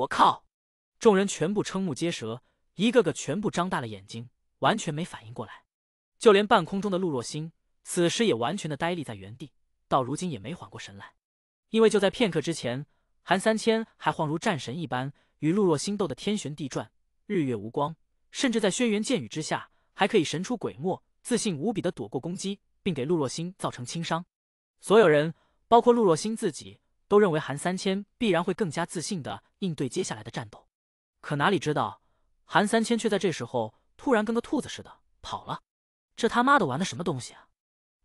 我靠！众人全部瞠目结舌，一个个全部张大了眼睛，完全没反应过来。就连半空中的陆若星，此时也完全的呆立在原地，到如今也没缓过神来。因为就在片刻之前，韩三千还恍如战神一般，与陆若星斗得天旋地转，日月无光，甚至在轩辕剑雨之下，还可以神出鬼没，自信无比的躲过攻击，并给陆若星造成轻伤。所有人，包括陆若星自己。都认为韩三千必然会更加自信的应对接下来的战斗，可哪里知道，韩三千却在这时候突然跟个兔子似的跑了，这他妈的玩的什么东西啊？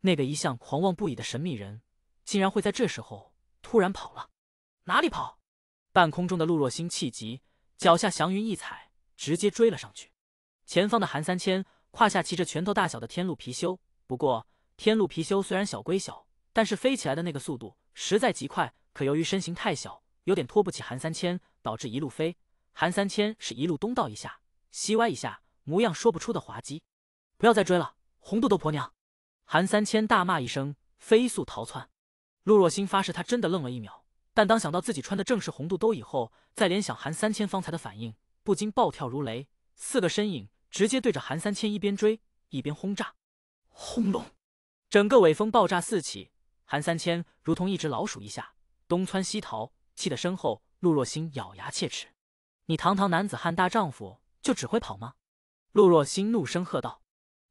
那个一向狂妄不已的神秘人，竟然会在这时候突然跑了？哪里跑？半空中的陆若星气急，脚下祥云一踩，直接追了上去。前方的韩三千胯下骑着拳头大小的天禄貔貅，不过天禄貔貅虽然小归小，但是飞起来的那个速度实在极快。可由于身形太小，有点拖不起韩三千，导致一路飞，韩三千是一路东倒一下，西歪一下，模样说不出的滑稽。不要再追了，红肚兜婆娘！韩三千大骂一声，飞速逃窜。陆若星发誓，她真的愣了一秒，但当想到自己穿的正是红肚兜以后，再联想韩三千方才的反应，不禁暴跳如雷。四个身影直接对着韩三千一边追一边轰炸，轰隆！整个尾风爆炸四起，韩三千如同一只老鼠一下。东窜西逃，气得身后陆若欣咬牙切齿：“你堂堂男子汉大丈夫，就只会跑吗？”陆若欣怒声喝道：“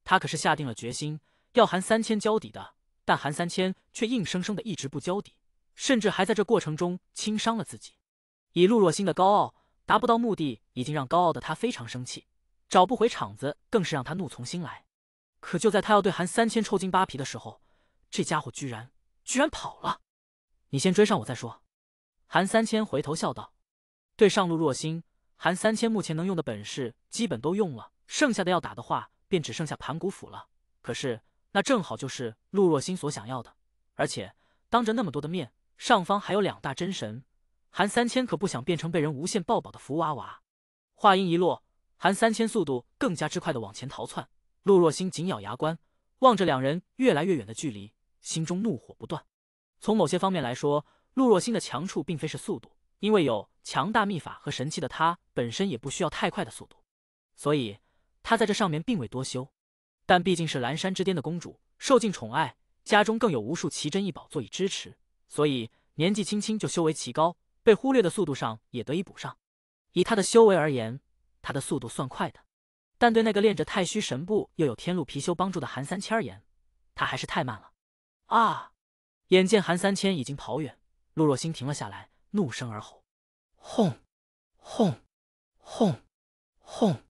他可是下定了决心要韩三千交底的，但韩三千却硬生生的一直不交底，甚至还在这过程中轻伤了自己。以陆若欣的高傲，达不到目的已经让高傲的他非常生气，找不回场子更是让他怒从心来。可就在他要对韩三千抽筋扒皮的时候，这家伙居然居然跑了！”你先追上我再说。”韩三千回头笑道。对上路若星，韩三千目前能用的本事基本都用了，剩下的要打的话，便只剩下盘古斧了。可是那正好就是陆若星所想要的，而且当着那么多的面，上方还有两大真神，韩三千可不想变成被人无限抱抱的福娃娃。话音一落，韩三千速度更加之快的往前逃窜。陆若星紧咬牙关，望着两人越来越远的距离，心中怒火不断。从某些方面来说，陆若星的强处并非是速度，因为有强大秘法和神器的她本身也不需要太快的速度，所以她在这上面并未多修。但毕竟是蓝山之巅的公主，受尽宠爱，家中更有无数奇珍异宝作以支持，所以年纪轻轻就修为奇高，被忽略的速度上也得以补上。以她的修为而言，她的速度算快的，但对那个练着太虚神步又有天路貔貅帮助的韩三千而言，他还是太慢了啊！眼见韩三千已经跑远，陆若欣停了下来，怒声而吼：“轰，轰，轰，轰！”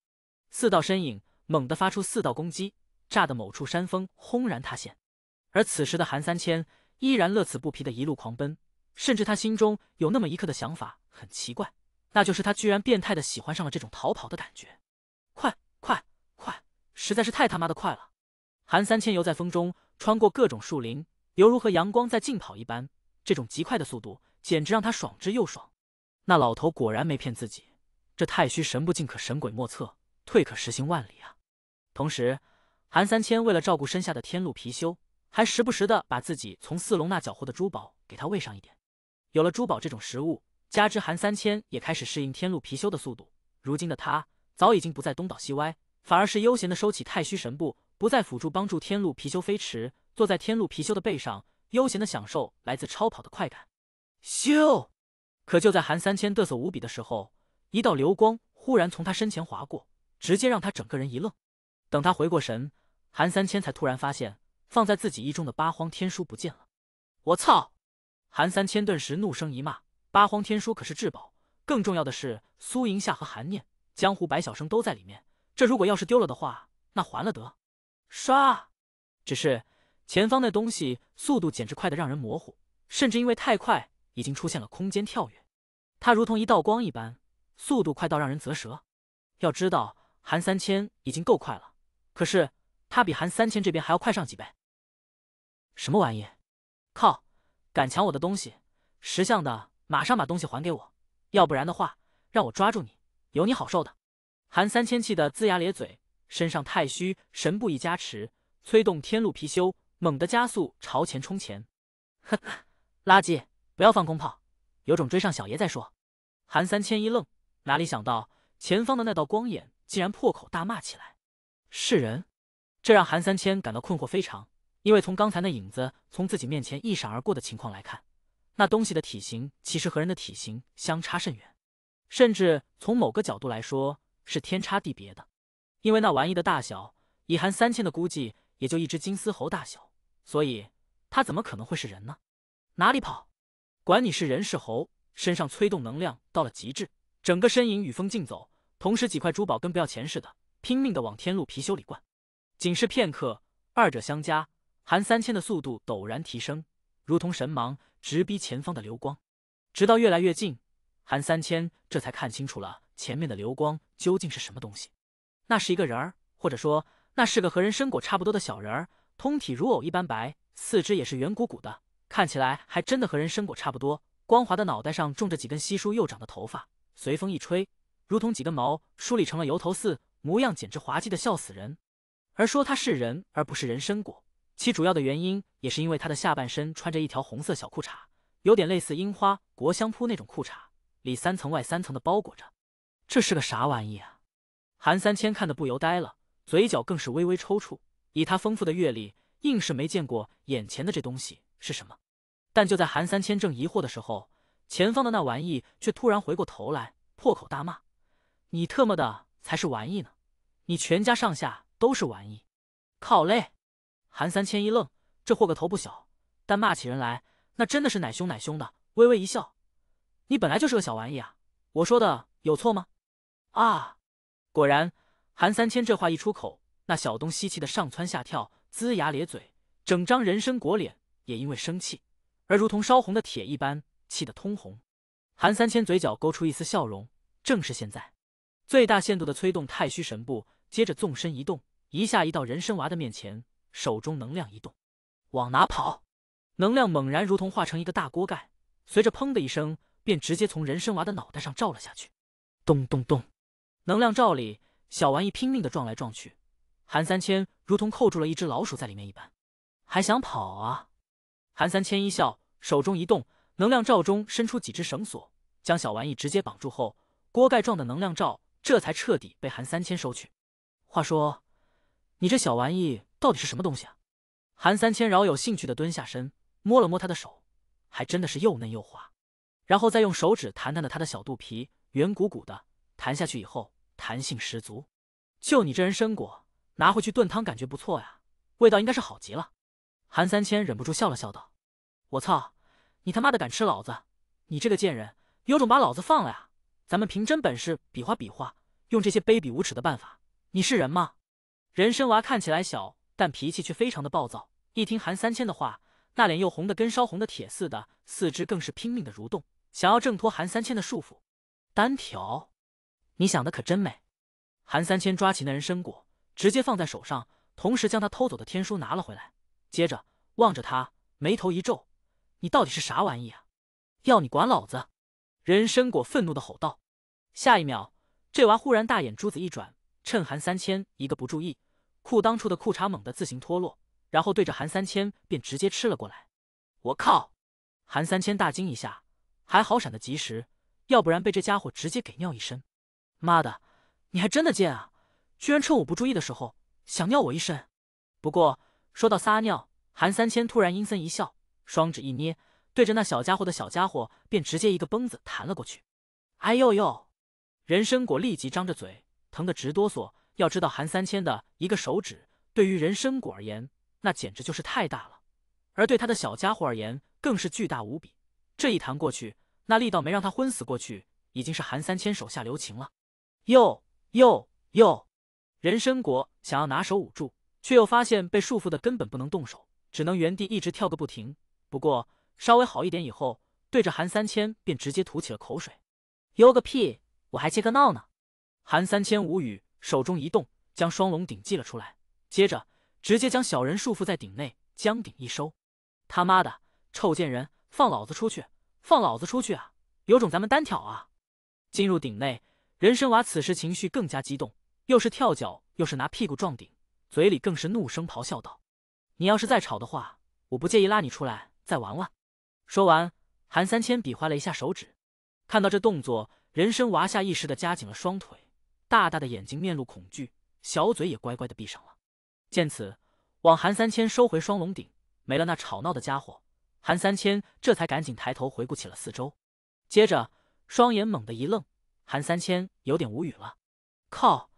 四道身影猛地发出四道攻击，炸得某处山峰轰然塌陷。而此时的韩三千依然乐此不疲的一路狂奔，甚至他心中有那么一刻的想法很奇怪，那就是他居然变态的喜欢上了这种逃跑的感觉。快快快！实在是太他妈的快了！韩三千游在风中，穿过各种树林。犹如和阳光在竞跑一般，这种极快的速度简直让他爽之又爽。那老头果然没骗自己，这太虚神步进可神鬼莫测，退可实行万里啊！同时，韩三千为了照顾身下的天禄貔貅，还时不时的把自己从四龙那缴获的珠宝给他喂上一点。有了珠宝这种食物，加之韩三千也开始适应天禄貔貅的速度，如今的他早已经不再东倒西歪，反而是悠闲的收起太虚神步。不再辅助帮助天路貔貅飞驰，坐在天路貔貅的背上，悠闲的享受来自超跑的快感。咻！可就在韩三千得瑟无比的时候，一道流光忽然从他身前划过，直接让他整个人一愣。等他回过神，韩三千才突然发现放在自己意中的八荒天书不见了。我操！韩三千顿时怒声一骂：八荒天书可是至宝，更重要的是苏银夏和韩念、江湖百晓生都在里面，这如果要是丢了的话，那还了得？刷！只是前方那东西速度简直快得让人模糊，甚至因为太快，已经出现了空间跳跃。它如同一道光一般，速度快到让人啧舌。要知道，韩三千已经够快了，可是他比韩三千这边还要快上几倍。什么玩意？靠！敢抢我的东西，识相的马上把东西还给我，要不然的话，让我抓住你，有你好受的！韩三千气得龇牙咧嘴。身上太虚神不一加持，催动天路貔貅，猛地加速朝前冲前。哈哈，垃圾！不要放空炮，有种追上小爷再说。韩三千一愣，哪里想到前方的那道光眼竟然破口大骂起来？是人？这让韩三千感到困惑非常，因为从刚才那影子从自己面前一闪而过的情况来看，那东西的体型其实和人的体型相差甚远，甚至从某个角度来说是天差地别的。因为那玩意的大小，以韩三千的估计，也就一只金丝猴大小，所以他怎么可能会是人呢？哪里跑！管你是人是猴，身上催动能量到了极致，整个身影与风竞走，同时几块珠宝跟不要钱似的，拼命的往天禄貔貅里灌。仅是片刻，二者相加，韩三千的速度陡然提升，如同神芒直逼前方的流光。直到越来越近，韩三千这才看清楚了前面的流光究竟是什么东西。那是一个人儿，或者说那是个和人参果差不多的小人儿，通体如藕一般白，四肢也是圆鼓鼓的，看起来还真的和人参果差不多。光滑的脑袋上种着几根稀疏又长的头发，随风一吹，如同几根毛梳理成了油头似，模样简直滑稽的笑死人。而说他是人而不是人参果，其主要的原因也是因为他的下半身穿着一条红色小裤衩，有点类似樱花国香铺那种裤衩，里三层外三层的包裹着。这是个啥玩意啊？韩三千看的不由呆了，嘴角更是微微抽搐。以他丰富的阅历，硬是没见过眼前的这东西是什么。但就在韩三千正疑惑的时候，前方的那玩意却突然回过头来，破口大骂：“你特么的才是玩意呢！你全家上下都是玩意！靠嘞！”韩三千一愣，这货个头不小，但骂起人来那真的是奶凶奶凶的。微微一笑：“你本来就是个小玩意啊，我说的有错吗？”啊！果然，韩三千这话一出口，那小东西气得上蹿下跳，龇牙咧嘴，整张人参果脸也因为生气而如同烧红的铁一般，气得通红。韩三千嘴角勾出一丝笑容，正是现在，最大限度的催动太虚神步，接着纵身一动，一下移到人参娃的面前，手中能量一动，往哪跑？能量猛然如同化成一个大锅盖，随着“砰”的一声，便直接从人参娃的脑袋上照了下去，咚咚咚。能量罩里，小玩意拼命的撞来撞去，韩三千如同扣住了一只老鼠在里面一般，还想跑啊！韩三千一笑，手中一动，能量罩中伸出几只绳索，将小玩意直接绑住后，锅盖状的能量罩这才彻底被韩三千收去。话说，你这小玩意到底是什么东西啊？韩三千饶有兴趣的蹲下身，摸了摸他的手，还真的是又嫩又滑，然后再用手指弹弹的他的小肚皮，圆鼓鼓的。弹下去以后，弹性十足。就你这人参果，拿回去炖汤，感觉不错呀，味道应该是好极了。韩三千忍不住笑了笑道：“我操，你他妈的敢吃老子？你这个贱人，有种把老子放了呀！咱们凭真本事比划比划，用这些卑鄙无耻的办法，你是人吗？”人参娃看起来小，但脾气却非常的暴躁。一听韩三千的话，那脸又红的跟烧红的铁似的，四肢更是拼命的蠕动，想要挣脱韩三千的束缚。单挑？你想的可真美，韩三千抓起那人参果，直接放在手上，同时将他偷走的天书拿了回来，接着望着他，眉头一皱：“你到底是啥玩意啊？要你管老子！”人参果愤怒的吼道。下一秒，这娃忽然大眼珠子一转，趁韩三千一个不注意，裤裆处的裤衩猛地自行脱落，然后对着韩三千便直接吃了过来。我靠！韩三千大惊一下，还好闪得及时，要不然被这家伙直接给尿一身。妈的，你还真的贱啊！居然趁我不注意的时候想尿我一身。不过说到撒尿，韩三千突然阴森一笑，双指一捏，对着那小家伙的小家伙便直接一个崩子弹了过去。哎呦呦！人参果立即张着嘴，疼得直哆嗦。要知道，韩三千的一个手指对于人参果而言，那简直就是太大了；而对他的小家伙而言，更是巨大无比。这一弹过去，那力道没让他昏死过去，已经是韩三千手下留情了。哟哟哟！人参果想要拿手捂住，却又发现被束缚的，根本不能动手，只能原地一直跳个不停。不过稍微好一点以后，对着韩三千便直接吐起了口水。哟个屁！我还切个闹呢！韩三千无语，手中一动，将双龙鼎祭了出来，接着直接将小人束缚在鼎内，将鼎一收。他妈的，臭贱人，放老子出去！放老子出去啊！有种咱们单挑啊！进入鼎内。人参娃此时情绪更加激动，又是跳脚，又是拿屁股撞顶，嘴里更是怒声咆哮道：“你要是再吵的话，我不介意拉你出来再玩玩。”说完，韩三千比划了一下手指。看到这动作，人参娃下意识的夹紧了双腿，大大的眼睛面露恐惧，小嘴也乖乖的闭上了。见此，往韩三千收回双龙鼎，没了那吵闹的家伙，韩三千这才赶紧抬头回顾起了四周，接着双眼猛地一愣。韩三千有点无语了，靠，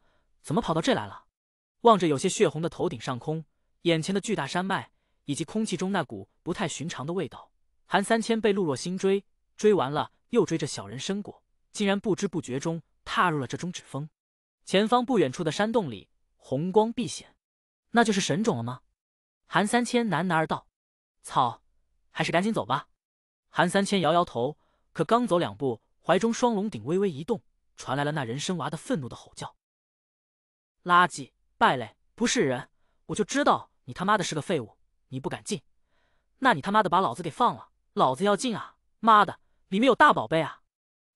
怎么跑到这来了？望着有些血红的头顶上空，眼前的巨大山脉，以及空气中那股不太寻常的味道，韩三千被陆若星追，追完了又追着小人参果，竟然不知不觉中踏入了这中指峰。前方不远处的山洞里，红光毕显，那就是神种了吗？韩三千喃喃而道：“操，还是赶紧走吧。”韩三千摇摇头，可刚走两步。怀中双龙鼎微微一动，传来了那人参娃的愤怒的吼叫：“垃圾败类，不是人！我就知道你他妈的是个废物！你不敢进，那你他妈的把老子给放了！老子要进啊！妈的，里面有大宝贝啊！”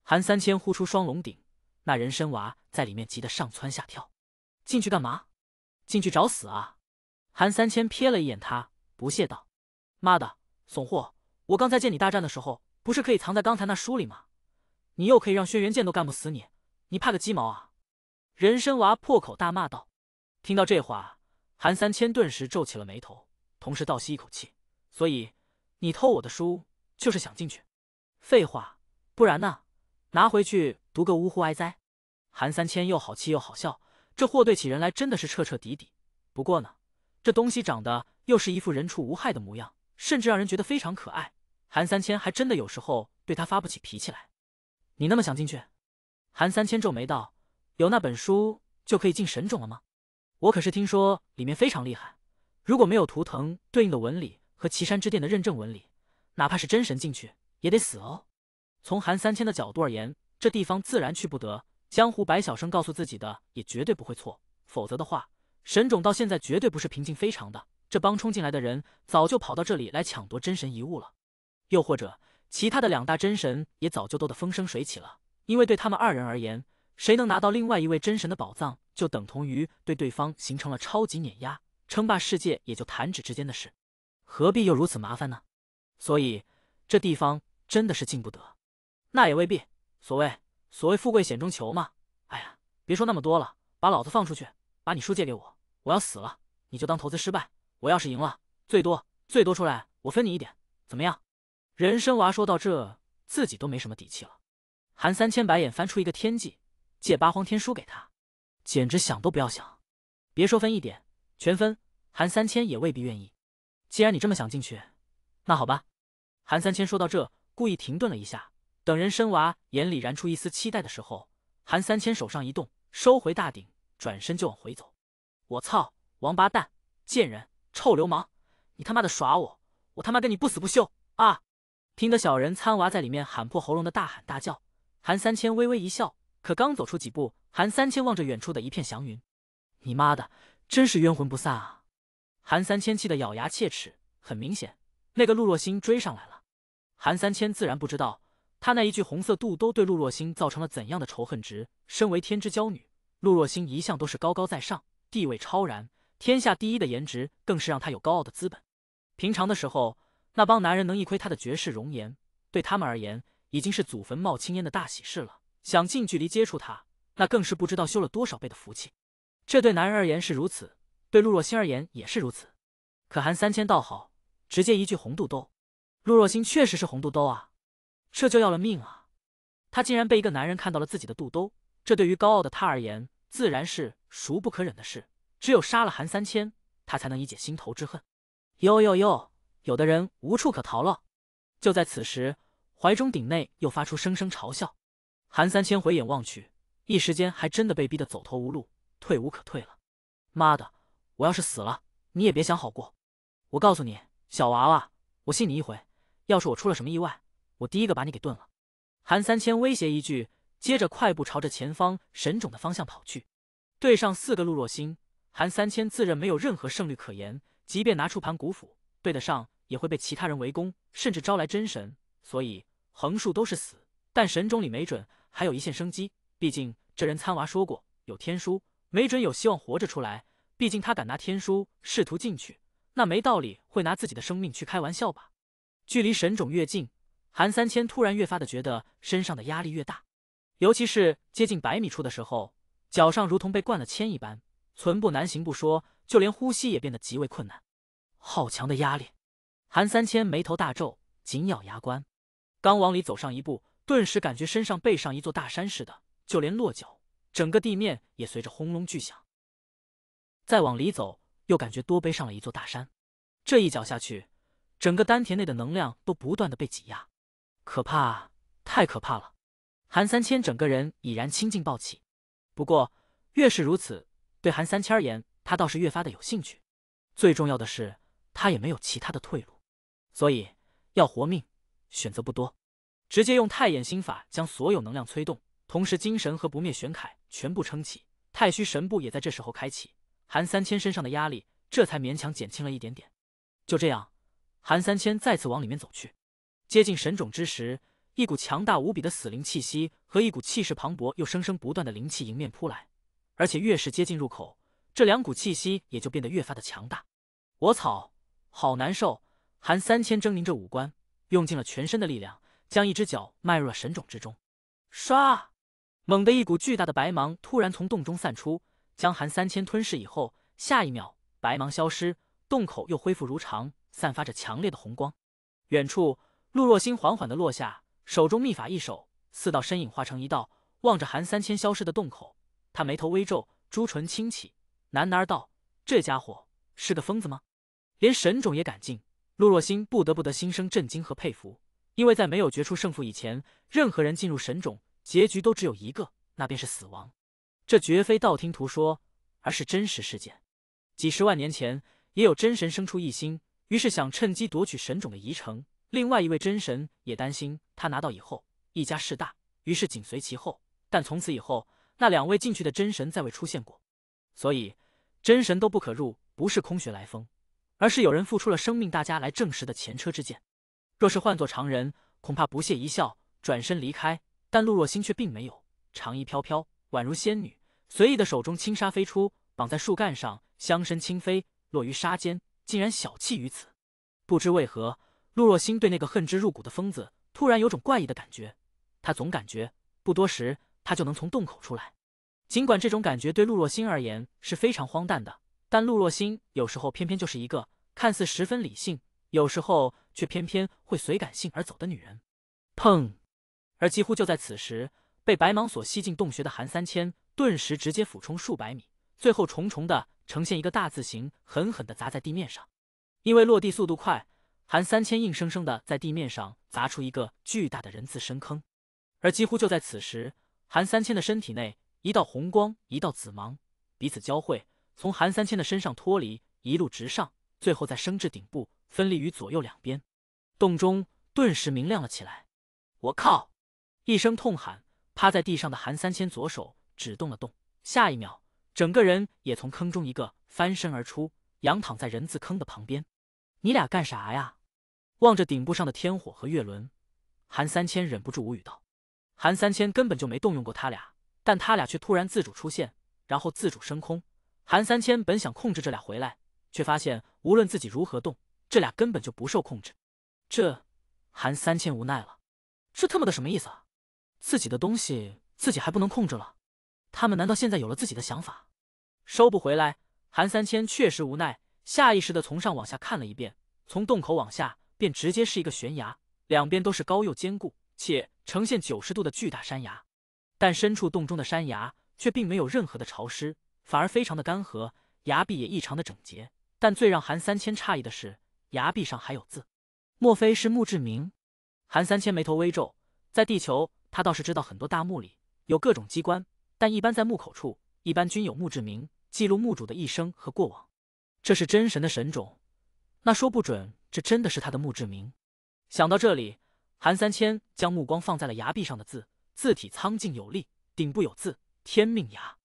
韩三千呼出双龙鼎，那人参娃在里面急得上蹿下跳。进去干嘛？进去找死啊！韩三千瞥了一眼他，不屑道：“妈的，怂货！我刚才见你大战的时候，不是可以藏在刚才那书里吗？”你又可以让轩辕剑都干不死你，你怕个鸡毛啊！人参娃破口大骂道。听到这话，韩三千顿时皱起了眉头，同时倒吸一口气。所以你偷我的书，就是想进去？废话，不然呢？拿回去读个呜呼哀哉！韩三千又好气又好笑，这货对起人来真的是彻彻底底。不过呢，这东西长得又是一副人畜无害的模样，甚至让人觉得非常可爱。韩三千还真的有时候对他发不起脾气来。你那么想进去？韩三千皱眉道：“有那本书就可以进神种了吗？我可是听说里面非常厉害。如果没有图腾对应的纹理和岐山之殿的认证纹理，哪怕是真神进去也得死哦。”从韩三千的角度而言，这地方自然去不得。江湖百晓生告诉自己的也绝对不会错，否则的话，神种到现在绝对不是平静非常的。这帮冲进来的人早就跑到这里来抢夺真神遗物了，又或者……其他的两大真神也早就斗得风生水起了，因为对他们二人而言，谁能拿到另外一位真神的宝藏，就等同于对对方形成了超级碾压，称霸世界也就弹指之间的事，何必又如此麻烦呢？所以这地方真的是进不得。那也未必，所谓所谓富贵险中求嘛。哎呀，别说那么多了，把老子放出去，把你书借给我，我要死了，你就当投资失败。我要是赢了，最多最多出来我分你一点，怎么样？人参娃说到这，自己都没什么底气了。韩三千白眼翻出一个天际，借八荒天书给他，简直想都不要想。别说分一点，全分，韩三千也未必愿意。既然你这么想进去，那好吧。韩三千说到这，故意停顿了一下，等人参娃眼里燃出一丝期待的时候，韩三千手上一动，收回大鼎，转身就往回走。我操！王八蛋！贱人！臭流氓！你他妈的耍我！我他妈跟你不死不休！啊！听得小人参娃在里面喊破喉咙的大喊大叫，韩三千微微一笑。可刚走出几步，韩三千望着远处的一片祥云，“你妈的，真是冤魂不散啊！”韩三千气得咬牙切齿。很明显，那个陆若星追上来了。韩三千自然不知道，他那一句红色肚兜对陆若星造成了怎样的仇恨值。身为天之娇女，陆若星一向都是高高在上，地位超然，天下第一的颜值更是让他有高傲的资本。平常的时候。那帮男人能一窥她的绝世容颜，对他们而言已经是祖坟冒青烟的大喜事了。想近距离接触她，那更是不知道修了多少倍的福气。这对男人而言是如此，对陆若欣而言也是如此。可韩三千倒好，直接一句红肚兜。陆若欣确实是红肚兜啊，这就要了命啊！她竟然被一个男人看到了自己的肚兜，这对于高傲的她而言，自然是孰不可忍的事。只有杀了韩三千，他才能以解心头之恨。哟哟哟！有的人无处可逃了。就在此时，怀中鼎内又发出声声嘲笑。韩三千回眼望去，一时间还真的被逼得走投无路，退无可退了。妈的，我要是死了，你也别想好过。我告诉你，小娃娃，我信你一回。要是我出了什么意外，我第一个把你给炖了。韩三千威胁一句，接着快步朝着前方神冢的方向跑去。对上四个陆若星，韩三千自认没有任何胜率可言，即便拿出盘古斧。对得上也会被其他人围攻，甚至招来真神，所以横竖都是死。但神种里没准还有一线生机，毕竟这人参娃说过有天书，没准有希望活着出来。毕竟他敢拿天书试图进去，那没道理会拿自己的生命去开玩笑吧？距离神种越近，韩三千突然越发的觉得身上的压力越大，尤其是接近百米处的时候，脚上如同被灌了铅一般，寸步难行不说，就连呼吸也变得极为困难。好强的压力！韩三千眉头大皱，紧咬牙关，刚往里走上一步，顿时感觉身上背上一座大山似的，就连落脚，整个地面也随着轰隆巨响。再往里走，又感觉多背上了一座大山，这一脚下去，整个丹田内的能量都不断的被挤压，可怕，太可怕了！韩三千整个人已然清劲暴起。不过，越是如此，对韩三千而言，他倒是越发的有兴趣。最重要的是。他也没有其他的退路，所以要活命选择不多，直接用太衍心法将所有能量催动，同时精神和不灭玄铠全部撑起，太虚神步也在这时候开启，韩三千身上的压力这才勉强减轻了一点点。就这样，韩三千再次往里面走去，接近神种之时，一股强大无比的死灵气息和一股气势磅礴又生生不断的灵气迎面扑来，而且越是接近入口，这两股气息也就变得越发的强大。我操！好难受！韩三千狰狞着五官，用尽了全身的力量，将一只脚迈入了神冢之中。唰！猛地一股巨大的白芒突然从洞中散出，将韩三千吞噬以后，下一秒白芒消失，洞口又恢复如常，散发着强烈的红光。远处，陆若星缓缓地落下，手中秘法一手，四道身影化成一道，望着韩三千消失的洞口，他眉头微皱，朱唇轻启，喃喃道：“这家伙是个疯子吗？”连神种也敢进，陆若欣不得不得心生震惊和佩服。因为在没有决出胜负以前，任何人进入神种，结局都只有一个，那便是死亡。这绝非道听途说，而是真实事件。几十万年前，也有真神生出异心，于是想趁机夺取神种的遗城。另外一位真神也担心他拿到以后一家势大，于是紧随其后。但从此以后，那两位进去的真神再未出现过，所以真神都不可入，不是空穴来风。而是有人付出了生命，大家来证实的前车之鉴。若是换做常人，恐怕不屑一笑，转身离开。但陆若欣却并没有，长衣飘飘，宛如仙女。随意的手中轻纱飞出，绑在树干上，香身轻飞，落于沙间，竟然小憩于此。不知为何，陆若欣对那个恨之入骨的疯子，突然有种怪异的感觉。他总感觉不多时，他就能从洞口出来。尽管这种感觉对陆若欣而言是非常荒诞的。但陆若心有时候偏偏就是一个看似十分理性，有时候却偏偏会随感性而走的女人。砰！而几乎就在此时，被白芒所吸进洞穴的韩三千顿时直接俯冲数百米，最后重重的呈现一个大字形，狠狠的砸在地面上。因为落地速度快，韩三千硬生生的在地面上砸出一个巨大的人字深坑。而几乎就在此时，韩三千的身体内一道红光，一道紫芒彼此交汇。从韩三千的身上脱离，一路直上，最后再升至顶部，分立于左右两边。洞中顿时明亮了起来。我靠！一声痛喊，趴在地上的韩三千左手指动了动，下一秒，整个人也从坑中一个翻身而出，仰躺在人字坑的旁边。你俩干啥呀？望着顶部上的天火和月轮，韩三千忍不住无语道：“韩三千根本就没动用过他俩，但他俩却突然自主出现，然后自主升空。”韩三千本想控制这俩回来，却发现无论自己如何动，这俩根本就不受控制。这，韩三千无奈了，这他妈的什么意思啊？自己的东西自己还不能控制了？他们难道现在有了自己的想法？收不回来，韩三千确实无奈，下意识的从上往下看了一遍，从洞口往下便直接是一个悬崖，两边都是高又坚固且呈现九十度的巨大山崖，但深处洞中的山崖却并没有任何的潮湿。反而非常的干涸，崖壁也异常的整洁。但最让韩三千诧异的是，崖壁上还有字，莫非是墓志铭？韩三千眉头微皱，在地球他倒是知道很多大墓里有各种机关，但一般在墓口处，一般均有墓志铭，记录墓主的一生和过往。这是真神的神种，那说不准这真的是他的墓志铭。想到这里，韩三千将目光放在了崖壁上的字，字体苍劲有力，顶部有字：天命崖。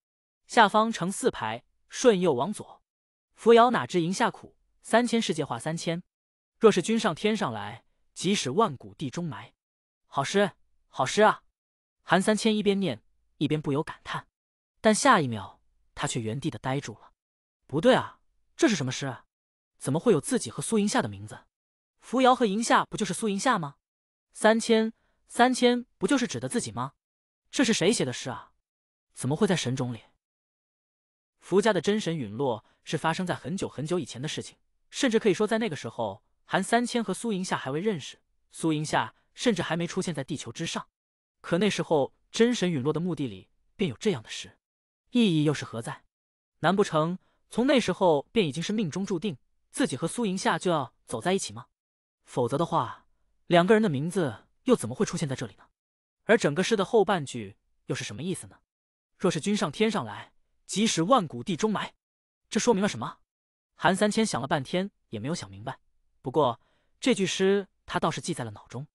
下方乘四排，顺右往左。扶摇哪知赢下苦，三千世界化三千。若是君上天上来，即使万古地中埋。好诗，好诗啊！韩三千一边念一边不由感叹，但下一秒他却原地的呆住了。不对啊，这是什么诗？怎么会有自己和苏银夏的名字？扶摇和迎夏不就是苏银夏吗？三千三千不就是指的自己吗？这是谁写的诗啊？怎么会在神冢里？福家的真神陨落是发生在很久很久以前的事情，甚至可以说在那个时候，韩三千和苏银夏还未认识，苏银夏甚至还没出现在地球之上。可那时候真神陨落的墓地里便有这样的诗，意义又是何在？难不成从那时候便已经是命中注定，自己和苏银夏就要走在一起吗？否则的话，两个人的名字又怎么会出现在这里呢？而整个诗的后半句又是什么意思呢？若是君上天上来。即使万古地中埋，这说明了什么？韩三千想了半天也没有想明白。不过这句诗他倒是记在了脑中。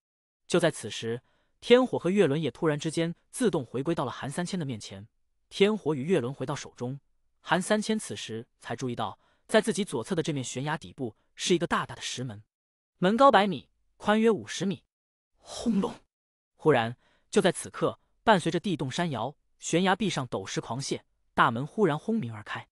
就在此时，天火和月轮也突然之间自动回归到了韩三千的面前。天火与月轮回到手中，韩三千此时才注意到，在自己左侧的这面悬崖底部是一个大大的石门，门高百米，宽约五十米。轰隆！忽然，就在此刻，伴随着地动山摇，悬崖壁上陡石狂泻。大门忽然轰鸣而开，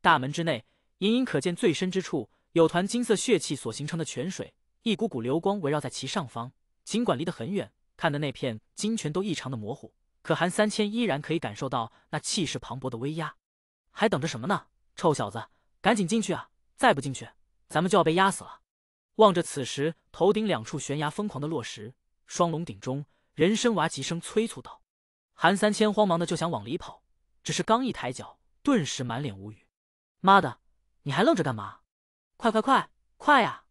大门之内隐隐可见最深之处有团金色血气所形成的泉水，一股股流光围绕在其上方。尽管离得很远，看的那片金泉都异常的模糊，可韩三千依然可以感受到那气势磅礴的威压。还等着什么呢，臭小子，赶紧进去啊！再不进去，咱们就要被压死了。望着此时头顶两处悬崖疯狂的落石，双龙顶中人参娃急声催促道：“韩三千，慌忙的就想往里跑。”只是刚一抬脚，顿时满脸无语。妈的，你还愣着干嘛？快快快快呀！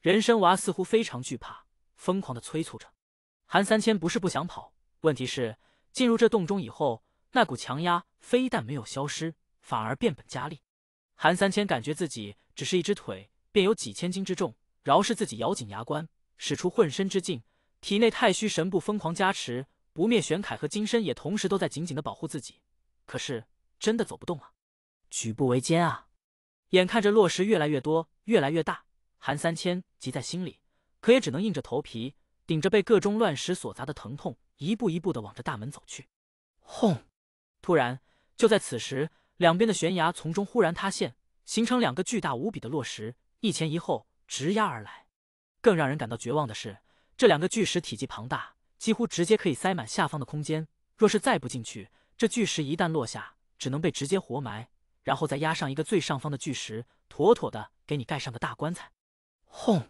人参娃似乎非常惧怕，疯狂的催促着。韩三千不是不想跑，问题是进入这洞中以后，那股强压非但没有消失，反而变本加厉。韩三千感觉自己只是一只腿，便有几千斤之重。饶是自己咬紧牙关，使出浑身之劲，体内太虚神部疯狂加持，不灭玄铠和金身也同时都在紧紧的保护自己。可是真的走不动了，举步维艰啊！眼看着落石越来越多，越来越大，韩三千急在心里，可也只能硬着头皮，顶着被各种乱石所砸的疼痛，一步一步的往着大门走去。轰！突然，就在此时，两边的悬崖从中忽然塌陷，形成两个巨大无比的落石，一前一后直压而来。更让人感到绝望的是，这两个巨石体积庞大，几乎直接可以塞满下方的空间，若是再不进去，这巨石一旦落下，只能被直接活埋，然后再压上一个最上方的巨石，妥妥的给你盖上个大棺材。轰！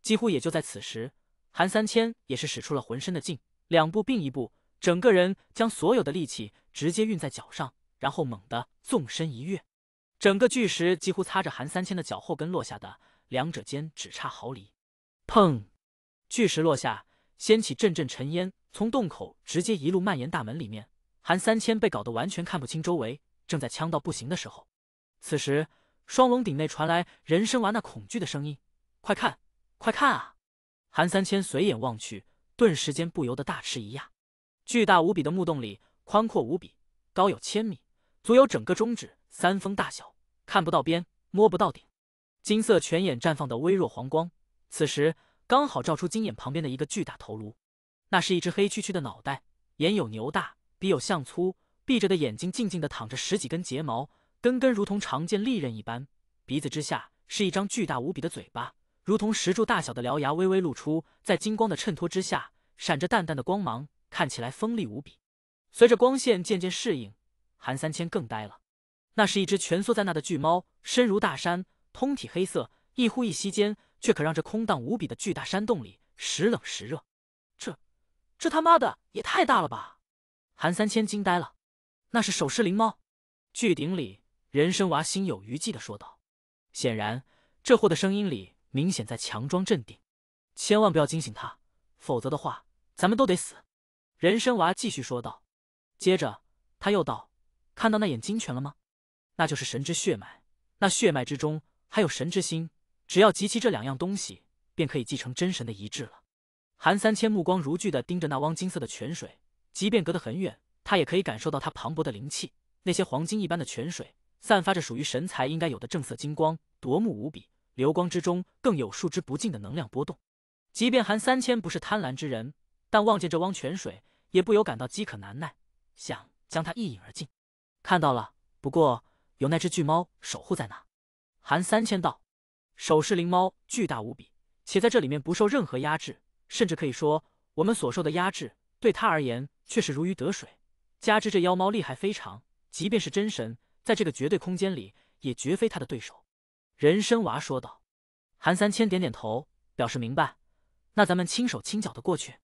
几乎也就在此时，韩三千也是使出了浑身的劲，两步并一步，整个人将所有的力气直接运在脚上，然后猛地纵身一跃，整个巨石几乎擦着韩三千的脚后跟落下的，两者间只差毫厘。砰！巨石落下，掀起阵阵尘烟，从洞口直接一路蔓延大门里面。韩三千被搞得完全看不清周围，正在呛到不行的时候，此时双龙顶内传来人参娃那恐惧的声音：“快看，快看啊！”韩三千随眼望去，顿时间不由得大吃一讶。巨大无比的木洞里，宽阔无比，高有千米，足有整个中指三峰大小，看不到边，摸不到顶。金色泉眼绽放的微弱黄光，此时刚好照出金眼旁边的一个巨大头颅，那是一只黑黢黢的脑袋，眼有牛大。鼻有像粗，闭着的眼睛静静的躺着十几根睫毛，根根如同长剑利刃一般。鼻子之下是一张巨大无比的嘴巴，如同石柱大小的獠牙微微露出，在金光的衬托之下，闪着淡淡的光芒，看起来锋利无比。随着光线渐渐适应，韩三千更呆了。那是一只蜷缩在那的巨猫，身如大山，通体黑色，一呼一吸间却可让这空荡无比的巨大山洞里时冷时热。这，这他妈的也太大了吧！韩三千惊呆了，那是首饰灵猫。巨鼎里，人参娃心有余悸的说道：“显然，这货的声音里明显在强装镇定。千万不要惊醒他，否则的话，咱们都得死。”人参娃继续说道，接着他又道：“看到那眼金泉了吗？那就是神之血脉，那血脉之中还有神之心。只要集齐这两样东西，便可以继承真神的遗志了。”韩三千目光如炬的盯着那汪金色的泉水。即便隔得很远，他也可以感受到它磅礴的灵气。那些黄金一般的泉水，散发着属于神才应该有的正色金光，夺目无比。流光之中更有数之不尽的能量波动。即便韩三千不是贪婪之人，但望见这汪泉水，也不由感到饥渴难耐，想将它一饮而尽。看到了，不过有那只巨猫守护在那。韩三千道：“首饰灵猫巨大无比，且在这里面不受任何压制，甚至可以说，我们所受的压制。”对他而言却是如鱼得水，加之这妖猫厉害非常，即便是真神，在这个绝对空间里也绝非他的对手。人参娃说道。韩三千点点头，表示明白。那咱们轻手轻脚的过去？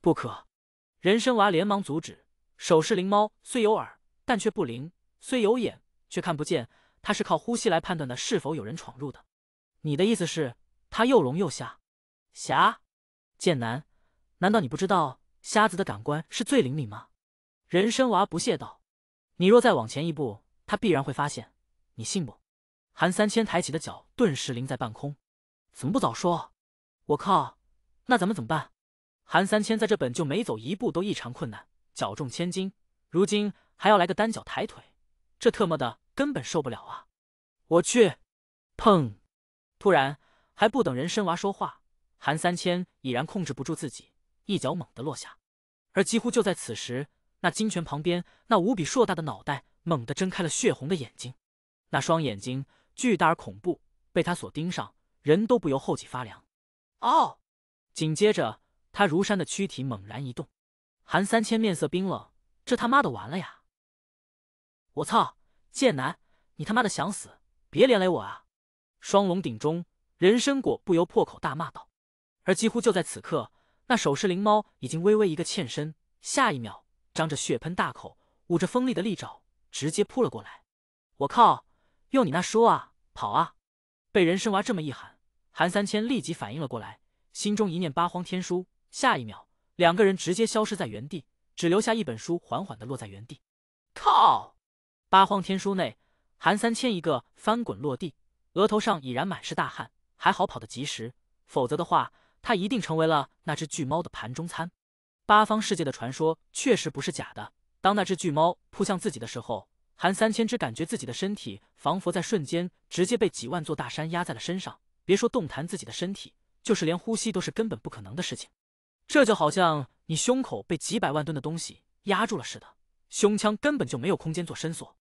不可！人参娃连忙阻止。手势灵猫虽有耳，但却不灵；虽有眼，却看不见。它是靠呼吸来判断的，是否有人闯入的。你的意思是，它又聋又瞎？瞎？剑南，难道你不知道？瞎子的感官是最灵敏吗？人参娃不屑道：“你若再往前一步，他必然会发现，你信不？”韩三千抬起的脚顿时凌在半空，怎么不早说？我靠！那咱们怎么办？韩三千在这本就每走一步都异常困难，脚重千斤，如今还要来个单脚抬腿，这特么的根本受不了啊！我去！砰！突然，还不等人参娃说话，韩三千已然控制不住自己。一脚猛地落下，而几乎就在此时，那金泉旁边那无比硕大的脑袋猛地睁开了血红的眼睛，那双眼睛巨大而恐怖，被他所盯上，人都不由后脊发凉。哦！紧接着，他如山的躯体猛然一动。韩三千面色冰冷，这他妈的完了呀！我操，贱男，你他妈的想死，别连累我啊！双龙鼎中人参果不由破口大骂道，而几乎就在此刻。那手饰灵猫已经微微一个欠身，下一秒张着血盆大口，捂着锋利的利爪，直接扑了过来。我靠！用你那书啊，跑啊！被人参娃这么一喊，韩三千立即反应了过来，心中一念八荒天书，下一秒两个人直接消失在原地，只留下一本书缓缓的落在原地。靠！八荒天书内，韩三千一个翻滚落地，额头上已然满是大汗，还好跑得及时，否则的话。他一定成为了那只巨猫的盘中餐。八方世界的传说确实不是假的。当那只巨猫扑向自己的时候，韩三千只感觉自己的身体仿佛在瞬间直接被几万座大山压在了身上，别说动弹自己的身体，就是连呼吸都是根本不可能的事情。这就好像你胸口被几百万吨的东西压住了似的，胸腔根本就没有空间做伸缩。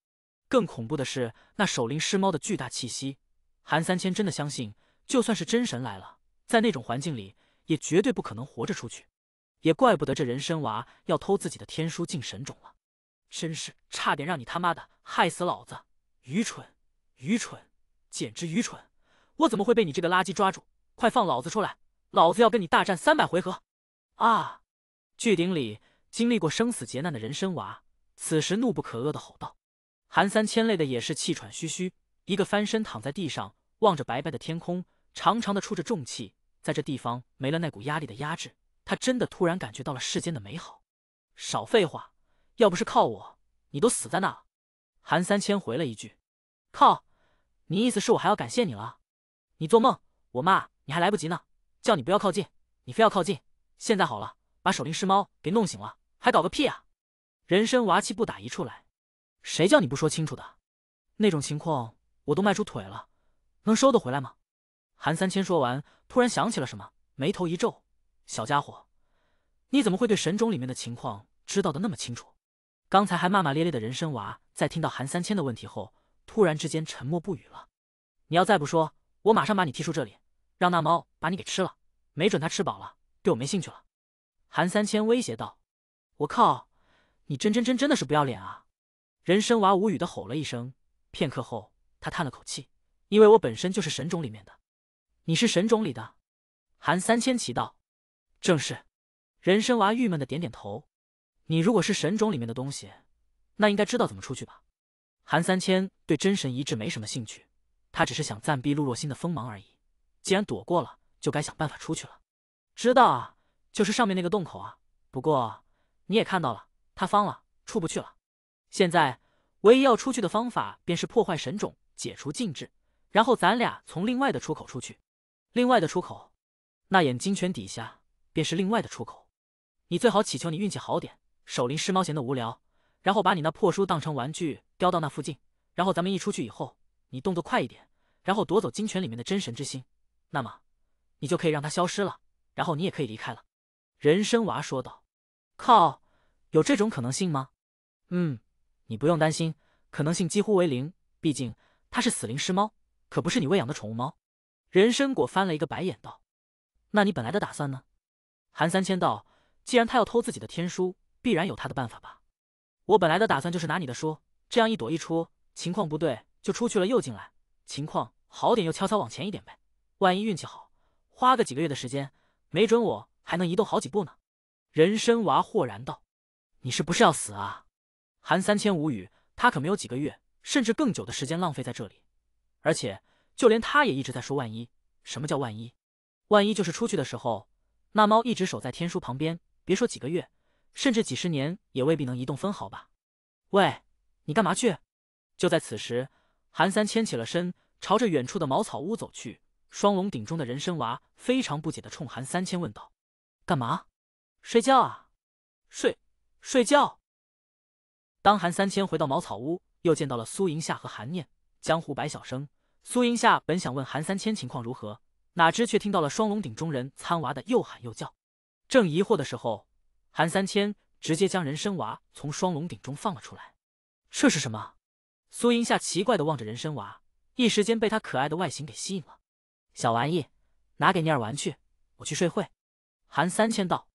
更恐怖的是那守灵狮猫的巨大气息，韩三千真的相信，就算是真神来了。在那种环境里，也绝对不可能活着出去，也怪不得这人参娃要偷自己的天书进神种了，真是差点让你他妈的害死老子！愚蠢，愚蠢，简直愚蠢！我怎么会被你这个垃圾抓住？快放老子出来！老子要跟你大战三百回合！啊！巨鼎里经历过生死劫难的人参娃，此时怒不可遏的吼道。韩三千累的也是气喘吁吁，一个翻身躺在地上，望着白白的天空，长长的出着重气。在这地方没了那股压力的压制，他真的突然感觉到了世间的美好。少废话，要不是靠我，你都死在那了。韩三千回了一句：“靠，你意思是我还要感谢你了？你做梦，我骂你还来不及呢，叫你不要靠近，你非要靠近。现在好了，把守灵师猫给弄醒了，还搞个屁啊！人参娃气不打一处来，谁叫你不说清楚的？那种情况，我都迈出腿了，能收得回来吗？”韩三千说完。突然想起了什么，眉头一皱：“小家伙，你怎么会对神种里面的情况知道的那么清楚？”刚才还骂骂咧咧的人参娃，在听到韩三千的问题后，突然之间沉默不语了。“你要再不说，我马上把你踢出这里，让那猫把你给吃了。没准它吃饱了，对我没兴趣了。”韩三千威胁道。“我靠，你真真真真的是不要脸啊！”人参娃无语的吼了一声。片刻后，他叹了口气：“因为我本身就是神种里面的。”你是神种里的，韩三千奇道，正是，人参娃郁闷的点点头。你如果是神种里面的东西，那应该知道怎么出去吧？韩三千对真神一志没什么兴趣，他只是想暂避陆若欣的锋芒而已。既然躲过了，就该想办法出去了。知道啊，就是上面那个洞口啊。不过你也看到了，他方了，出不去了。现在唯一要出去的方法便是破坏神种，解除禁制，然后咱俩从另外的出口出去。另外的出口，那眼睛泉底下便是另外的出口。你最好祈求你运气好点，守灵师猫闲的无聊，然后把你那破书当成玩具叼到那附近。然后咱们一出去以后，你动作快一点，然后夺走金泉里面的真神之心，那么你就可以让它消失了，然后你也可以离开了。人参娃说道：“靠，有这种可能性吗？”“嗯，你不用担心，可能性几乎为零。毕竟它是死灵师猫，可不是你喂养的宠物猫。”人参果翻了一个白眼道：“那你本来的打算呢？”韩三千道：“既然他要偷自己的天书，必然有他的办法吧？我本来的打算就是拿你的书，这样一躲一出，情况不对就出去了，又进来；情况好点又悄悄往前一点呗。万一运气好，花个几个月的时间，没准我还能移动好几步呢。”人参娃豁然道：“你是不是要死啊？”韩三千无语，他可没有几个月，甚至更久的时间浪费在这里，而且。就连他也一直在说万一，什么叫万一？万一就是出去的时候，那猫一直守在天书旁边，别说几个月，甚至几十年也未必能移动分毫吧。喂，你干嘛去？就在此时，韩三千起了身，朝着远处的茅草屋走去。双龙顶中的人参娃非常不解的冲韩三千问道：“干嘛？睡觉啊？睡睡觉？”当韩三千回到茅草屋，又见到了苏莹夏和韩念、江湖白晓生。苏银夏本想问韩三千情况如何，哪知却听到了双龙鼎中人参娃的又喊又叫。正疑惑的时候，韩三千直接将人参娃从双龙鼎中放了出来。这是什么？苏银夏奇怪的望着人参娃，一时间被他可爱的外形给吸引了。小玩意，拿给念儿玩去，我去睡会。韩三千道。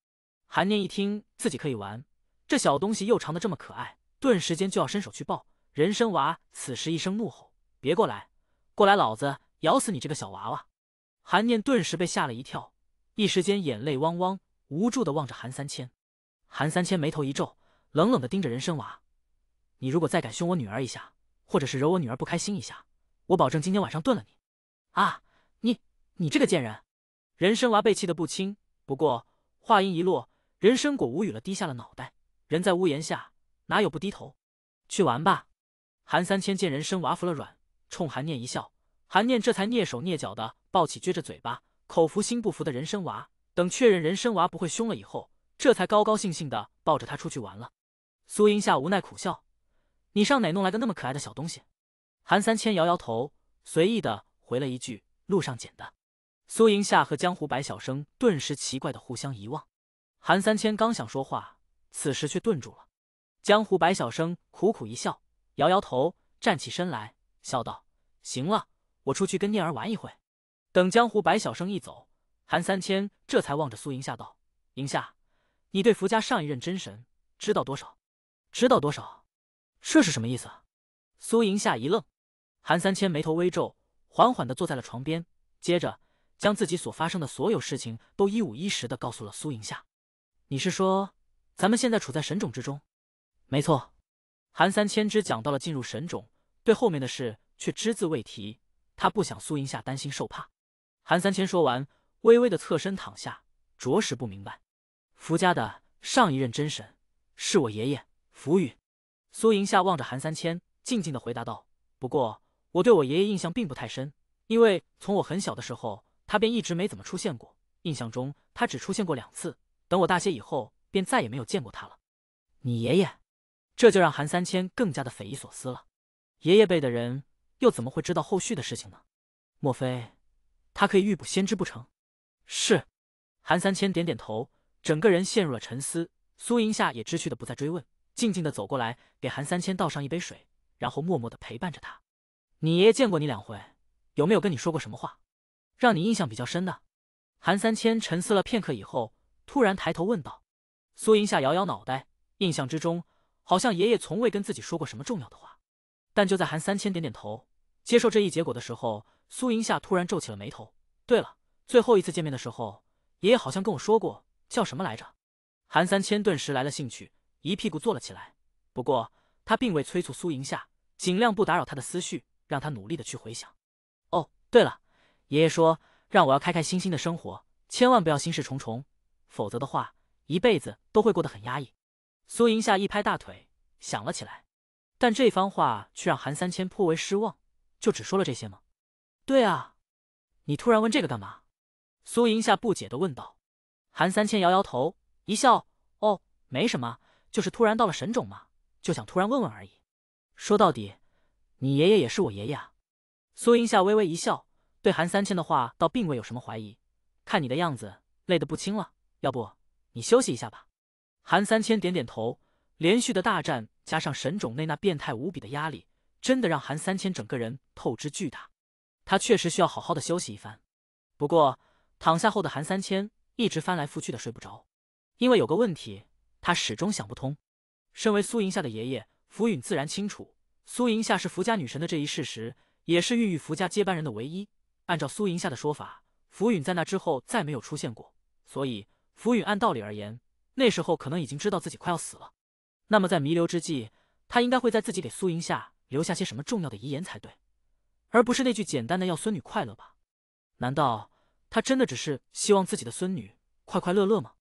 韩念一听自己可以玩，这小东西又长得这么可爱，顿时间就要伸手去抱。人参娃此时一声怒吼，别过来！过来，老子咬死你这个小娃娃！韩念顿时被吓了一跳，一时间眼泪汪汪，无助的望着韩三千。韩三千眉头一皱，冷冷的盯着人参娃：“你如果再敢凶我女儿一下，或者是惹我女儿不开心一下，我保证今天晚上炖了你！”啊，你你这个贱人！人参娃被气得不轻，不过话音一落，人参果无语了，低下了脑袋。人在屋檐下，哪有不低头？去玩吧。韩三千见人参娃服了软。冲韩念一笑，韩念这才蹑手蹑脚的抱起撅着嘴巴、口服心不服的人参娃。等确认人参娃不会凶了以后，这才高高兴兴的抱着他出去玩了。苏银夏无奈苦笑：“你上哪弄来个那么可爱的小东西？”韩三千摇摇头，随意的回了一句：“路上捡的。”苏银夏和江湖白小生顿时奇怪的互相一望。韩三千刚想说话，此时却顿住了。江湖白小生苦苦一笑，摇摇头，站起身来。笑道：“行了，我出去跟念儿玩一会。”等江湖白晓生一走，韩三千这才望着苏莹夏道：“银夏，你对福家上一任真神知道多少？知道多少？这是什么意思？”苏银夏一愣，韩三千眉头微皱，缓缓的坐在了床边，接着将自己所发生的所有事情都一五一十的告诉了苏银夏。“你是说，咱们现在处在神种之中？”“没错。”韩三千只讲到了进入神种。对后面的事却只字未提，他不想苏银夏担心受怕。韩三千说完，微微的侧身躺下，着实不明白。福家的上一任真神是我爷爷福宇。苏银夏望着韩三千，静静的回答道：“不过我对我爷爷印象并不太深，因为从我很小的时候，他便一直没怎么出现过。印象中他只出现过两次，等我大些以后，便再也没有见过他了。”你爷爷？这就让韩三千更加的匪夷所思了。爷爷辈的人又怎么会知道后续的事情呢？莫非他可以预卜先知不成？是，韩三千点点头，整个人陷入了沉思。苏银夏也知趣的不再追问，静静的走过来，给韩三千倒上一杯水，然后默默的陪伴着他。你爷爷见过你两回，有没有跟你说过什么话，让你印象比较深的？韩三千沉思了片刻以后，突然抬头问道。苏银夏摇摇脑袋，印象之中，好像爷爷从未跟自己说过什么重要的话。但就在韩三千点点头接受这一结果的时候，苏银夏突然皱起了眉头。对了，最后一次见面的时候，爷爷好像跟我说过，叫什么来着？韩三千顿时来了兴趣，一屁股坐了起来。不过他并未催促苏银夏，尽量不打扰他的思绪，让他努力的去回想。哦，对了，爷爷说让我要开开心心的生活，千万不要心事重重，否则的话，一辈子都会过得很压抑。苏银夏一拍大腿，想了起来。但这番话却让韩三千颇为失望。就只说了这些吗？对啊，你突然问这个干嘛？苏银夏不解的问道。韩三千摇摇头，一笑：“哦，没什么，就是突然到了神种嘛，就想突然问问而已。”说到底，你爷爷也是我爷爷啊。苏银夏微微一笑，对韩三千的话倒并未有什么怀疑。看你的样子，累得不轻了，要不你休息一下吧？韩三千点点头，连续的大战。加上神种内那变态无比的压力，真的让韩三千整个人透支巨大。他确实需要好好的休息一番。不过躺下后的韩三千一直翻来覆去的睡不着，因为有个问题他始终想不通。身为苏银夏的爷爷，浮云自然清楚苏银夏是福家女神的这一事实，也是孕育福家接班人的唯一。按照苏银夏的说法，浮云在那之后再没有出现过，所以浮云按道理而言，那时候可能已经知道自己快要死了。那么在弥留之际，他应该会在自己给苏莹夏留下些什么重要的遗言才对，而不是那句简单的要孙女快乐吧？难道他真的只是希望自己的孙女快快乐乐吗？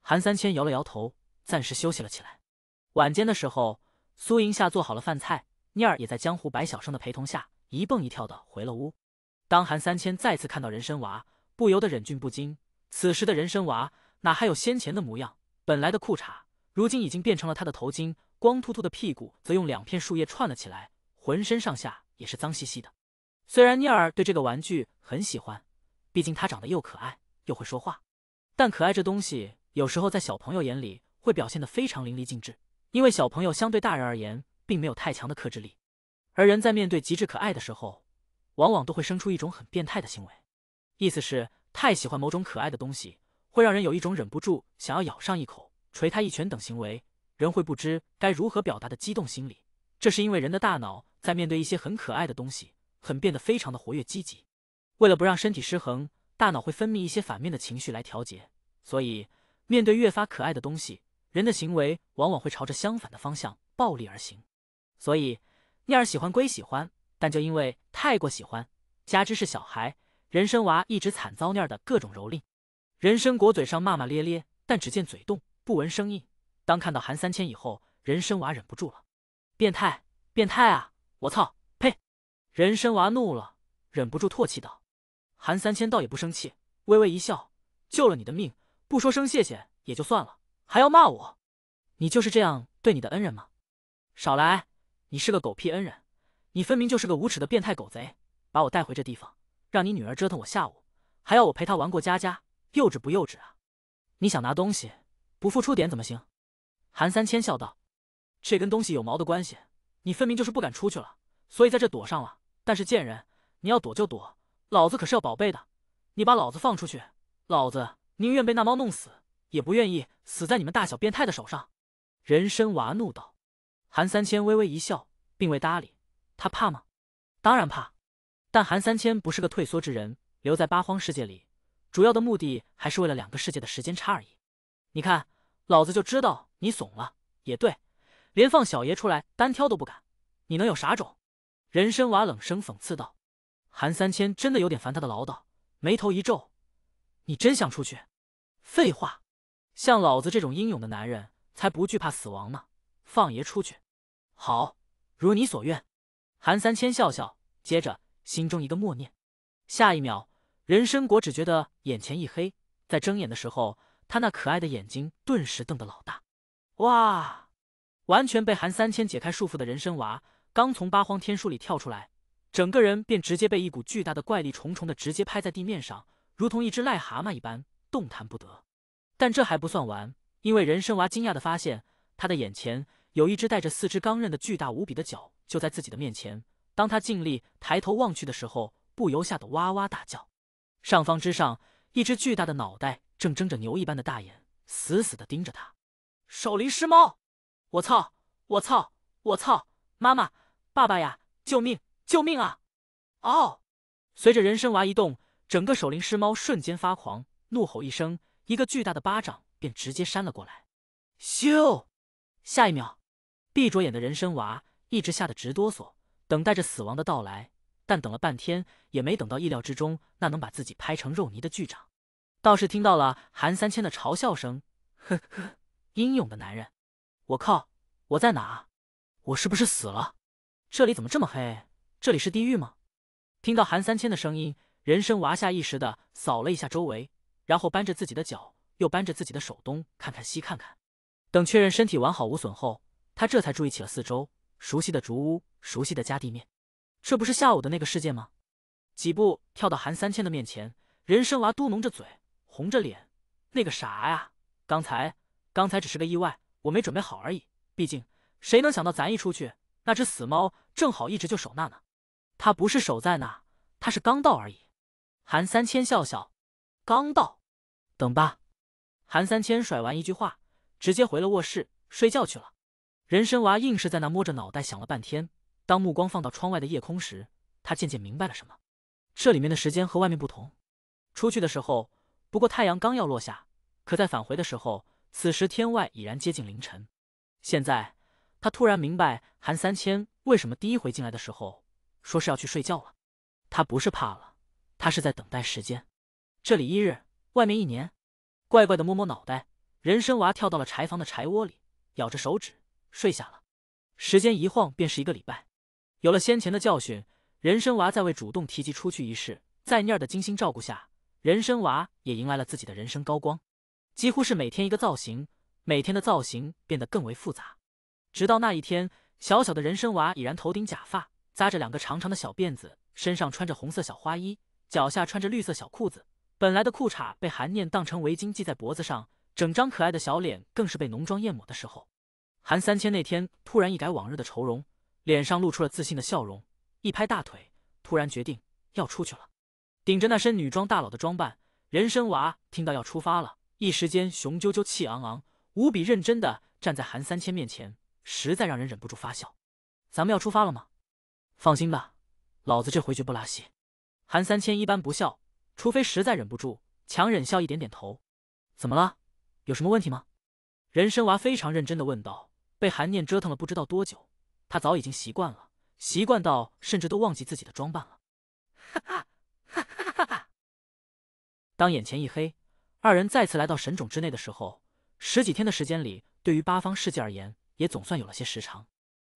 韩三千摇了摇头，暂时休息了起来。晚间的时候，苏莹夏做好了饭菜，念儿也在江湖白小生的陪同下，一蹦一跳的回了屋。当韩三千再次看到人参娃，不由得忍俊不禁。此时的人参娃哪还有先前的模样？本来的裤衩。如今已经变成了他的头巾，光秃秃的屁股则用两片树叶串了起来，浑身上下也是脏兮兮的。虽然聂尔对这个玩具很喜欢，毕竟它长得又可爱又会说话，但可爱这东西有时候在小朋友眼里会表现得非常淋漓尽致，因为小朋友相对大人而言并没有太强的克制力，而人在面对极致可爱的时候，往往都会生出一种很变态的行为，意思是太喜欢某种可爱的东西，会让人有一种忍不住想要咬上一口。捶他一拳等行为，人会不知该如何表达的激动心理，这是因为人的大脑在面对一些很可爱的东西，很变得非常的活跃积极。为了不让身体失衡，大脑会分泌一些反面的情绪来调节。所以，面对越发可爱的东西，人的行为往往会朝着相反的方向暴力而行。所以，念儿喜欢归喜欢，但就因为太过喜欢，加之是小孩，人参娃一直惨遭念儿的各种蹂躏。人参果嘴上骂骂咧咧，但只见嘴动。不闻声音，当看到韩三千以后，人参娃忍不住了：“变态，变态啊！我操，呸！”人参娃怒了，忍不住唾弃道：“韩三千倒也不生气，微微一笑：‘救了你的命，不说声谢谢也就算了，还要骂我？你就是这样对你的恩人吗？少来，你是个狗屁恩人，你分明就是个无耻的变态狗贼，把我带回这地方，让你女儿折腾我下午，还要我陪她玩过家家，幼稚不幼稚啊？你想拿东西？”不付出点怎么行？韩三千笑道：“这跟东西有毛的关系？你分明就是不敢出去了，所以在这躲上了。但是贱人，你要躲就躲，老子可是要宝贝的。你把老子放出去，老子宁愿被那猫弄死，也不愿意死在你们大小变态的手上。”人参娃怒道：“韩三千微微一笑，并未搭理。他怕吗？当然怕。但韩三千不是个退缩之人，留在八荒世界里，主要的目的还是为了两个世界的时间差而已。你看。”老子就知道你怂了，也对，连放小爷出来单挑都不敢，你能有啥种？人参娃冷声讽刺道。韩三千真的有点烦他的唠叨，眉头一皱：“你真想出去？”“废话，像老子这种英勇的男人，才不惧怕死亡呢。”“放爷出去。”“好，如你所愿。”韩三千笑笑，接着心中一个默念，下一秒，人参果只觉得眼前一黑，在睁眼的时候。他那可爱的眼睛顿时瞪得老大，哇！完全被韩三千解开束缚的人参娃刚从八荒天书里跳出来，整个人便直接被一股巨大的怪力重重的直接拍在地面上，如同一只癞蛤蟆一般动弹不得。但这还不算完，因为人参娃惊讶的发现，他的眼前有一只带着四只钢刃的巨大无比的脚就在自己的面前。当他尽力抬头望去的时候，不由吓得哇哇大叫。上方之上，一只巨大的脑袋。正睁着牛一般的大眼，死死的盯着他。守灵师猫，我操！我操！我操！妈妈，爸爸呀！救命！救命啊！哦！随着人参娃一动，整个守灵师猫瞬间发狂，怒吼一声，一个巨大的巴掌便直接扇了过来。咻！下一秒，闭着眼的人参娃一直吓得直哆嗦，等待着死亡的到来，但等了半天也没等到意料之中那能把自己拍成肉泥的巨掌。倒是听到了韩三千的嘲笑声，呵呵，英勇的男人，我靠，我在哪？我是不是死了？这里怎么这么黑？这里是地狱吗？听到韩三千的声音，人参娃下意识的扫了一下周围，然后扳着自己的脚，又扳着自己的手，东看看西看看。等确认身体完好无损后，他这才注意起了四周，熟悉的竹屋，熟悉的家地面，这不是下午的那个世界吗？几步跳到韩三千的面前，人参娃嘟哝着嘴。红着脸，那个啥呀？刚才刚才只是个意外，我没准备好而已。毕竟谁能想到咱一出去，那只死猫正好一直就守那呢？它不是守在那，它是刚到而已。韩三千笑笑，刚到，等吧。韩三千甩完一句话，直接回了卧室睡觉去了。人参娃硬是在那摸着脑袋想了半天，当目光放到窗外的夜空时，他渐渐明白了什么。这里面的时间和外面不同，出去的时候。不过太阳刚要落下，可在返回的时候，此时天外已然接近凌晨。现在他突然明白韩三千为什么第一回进来的时候说是要去睡觉了，他不是怕了，他是在等待时间。这里一日，外面一年。怪怪的摸摸脑袋，人参娃跳到了柴房的柴窝里，咬着手指睡下了。时间一晃便是一个礼拜。有了先前的教训，人参娃在未主动提及出去一事，在念儿的精心照顾下。人参娃也迎来了自己的人生高光，几乎是每天一个造型，每天的造型变得更为复杂。直到那一天，小小的人参娃已然头顶假发，扎着两个长长的小辫子，身上穿着红色小花衣，脚下穿着绿色小裤子，本来的裤衩被韩念当成围巾系在脖子上，整张可爱的小脸更是被浓妆艳抹的时候，韩三千那天突然一改往日的愁容，脸上露出了自信的笑容，一拍大腿，突然决定要出去了。顶着那身女装大佬的装扮，人参娃听到要出发了，一时间雄赳赳、气昂昂，无比认真的站在韩三千面前，实在让人忍不住发笑。咱们要出发了吗？放心吧，老子这回绝不拉稀。韩三千一般不笑，除非实在忍不住，强忍笑一点点头。怎么了？有什么问题吗？人参娃非常认真的问道。被韩念折腾了不知道多久，他早已经习惯了，习惯到甚至都忘记自己的装扮了。哈哈。当眼前一黑，二人再次来到神冢之内的时候，十几天的时间里，对于八方世界而言，也总算有了些时长。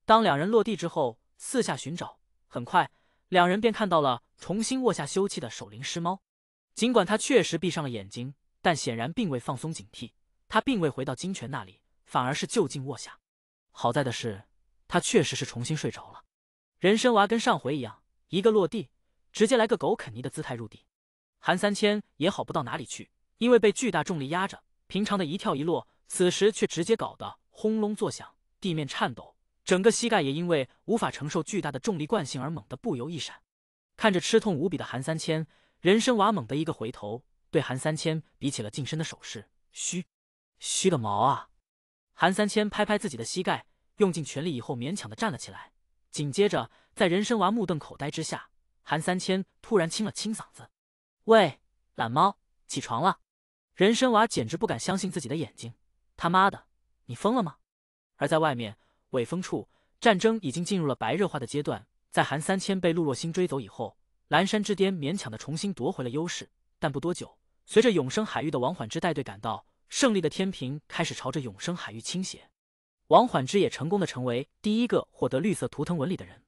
当两人落地之后，四下寻找，很快，两人便看到了重新卧下休憩的守灵师猫。尽管他确实闭上了眼睛，但显然并未放松警惕。他并未回到金泉那里，反而是就近卧下。好在的是，他确实是重新睡着了。人参娃跟上回一样，一个落地，直接来个狗啃泥的姿态入地。韩三千也好不到哪里去，因为被巨大重力压着，平常的一跳一落，此时却直接搞得轰隆作响，地面颤抖，整个膝盖也因为无法承受巨大的重力惯性而猛地不由一闪。看着吃痛无比的韩三千，人参娃猛地一个回头，对韩三千比起了近身的手势：“嘘，嘘个毛啊！”韩三千拍拍自己的膝盖，用尽全力以后勉强的站了起来，紧接着在人参娃目瞪口呆之下，韩三千突然清了清嗓子。喂，懒猫，起床了！人参娃简直不敢相信自己的眼睛，他妈的，你疯了吗？而在外面尾风处，战争已经进入了白热化的阶段。在韩三千被陆若星追走以后，蓝山之巅勉强的重新夺回了优势，但不多久，随着永生海域的王缓之带队赶到，胜利的天平开始朝着永生海域倾斜。王缓之也成功的成为第一个获得绿色图腾纹理的人。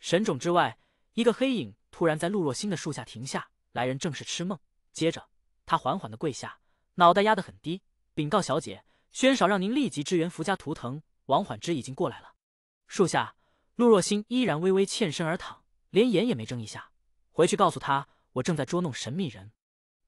神种之外，一个黑影突然在陆若星的树下停下。来人正是痴梦。接着，他缓缓地跪下，脑袋压得很低，禀告小姐：“宣少让您立即支援福家图腾，王缓之已经过来了。”树下，陆若欣依然微微欠身而躺，连眼也没睁一下。回去告诉他：“我正在捉弄神秘人。”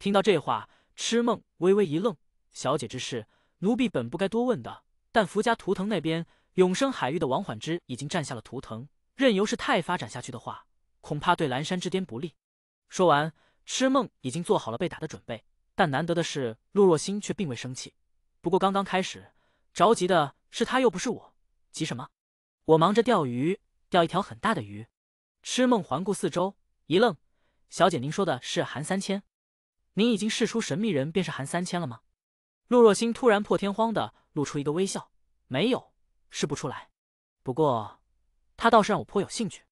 听到这话，痴梦微微一愣：“小姐之事，奴婢本不该多问的。但福家图腾那边，永生海域的王缓之已经占下了图腾，任由事态发展下去的话，恐怕对蓝山之巅不利。”说完。痴梦已经做好了被打的准备，但难得的是，陆若欣却并未生气。不过刚刚开始着急的是他，又不是我，急什么？我忙着钓鱼，钓一条很大的鱼。痴梦环顾四周，一愣：“小姐，您说的是韩三千？您已经试出神秘人便是韩三千了吗？”陆若欣突然破天荒的露出一个微笑：“没有，试不出来。不过，他倒是让我颇有兴趣。